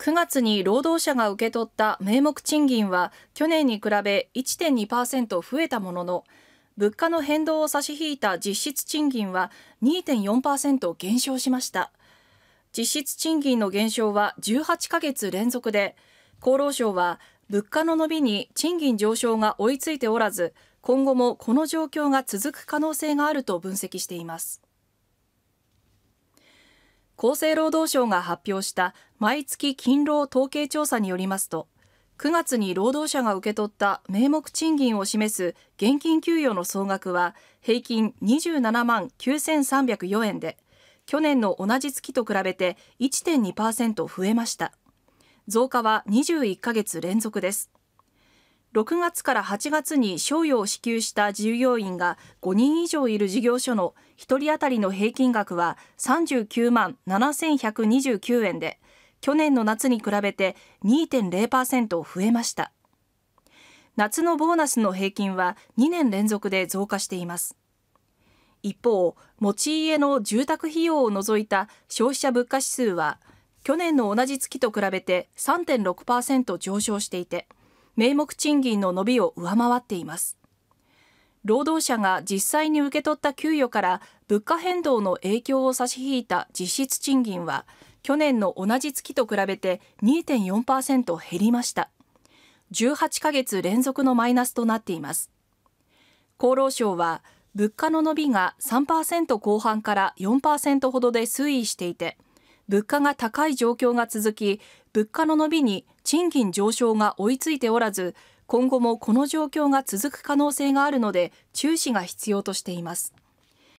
9月に労働者が受け取った名目賃金は去年に比べ1.2%増えたものの物価の変動を差し引いた実質賃金は2.4%減少しました実質賃金の減少は18ヶ月連続で厚労省は物価の伸びに賃金上昇が追いついておらず今後もこの状況が続く可能性があると分析しています厚生労働省が発表した毎月勤労統計調査によりますと9月に労働者が受け取った名目賃金を示す現金給与の総額は平均27万9304円で去年の同じ月と比べて1.2%増えました増加は21ヶ月連続です6月から8月に賞与を支給した従業員が5人以上いる事業所の1人当たりの平均額は39万7129円で、去年の夏に比べて2.0%増えました。夏のボーナスの平均は2年連続で増加しています。一方、持ち家の住宅費用を除いた消費者物価指数は、去年の同じ月と比べて3.6%上昇していて、名目賃金の伸びを上回っています労働者が実際に受け取った給与から物価変動の影響を差し引いた実質賃金は去年の同じ月と比べて2.4%減りました18ヶ月連続のマイナスとなっています厚労省は物価の伸びが3%後半から4%ほどで推移していて物価が高い状況が続き物価の伸びに賃金上昇が追いついておらず今後もこの状況が続く可能性があるので注視が必要としています